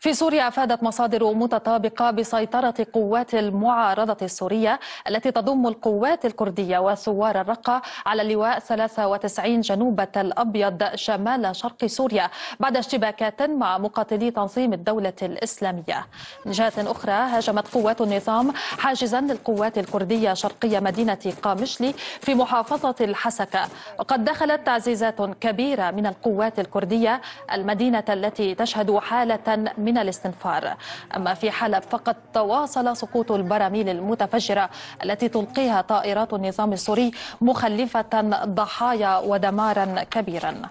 في سوريا أفادت مصادر متطابقة بسيطرة قوات المعارضة السورية التي تضم القوات الكردية وثوار الرقة على اللواء 93 جنوب الأبيض شمال شرق سوريا بعد اشتباكات مع مقاتلي تنظيم الدولة الإسلامية من جهة أخرى هاجمت قوات النظام حاجزا للقوات الكردية شرقية مدينة قامشلي في محافظة الحسكة وقد دخلت تعزيزات كبيرة من القوات الكردية المدينة التي تشهد حالة من من الاستنفار أما في حلب فقد تواصل سقوط البراميل المتفجرة التي تلقيها طائرات النظام السوري مخلفة ضحايا ودمارا كبيرا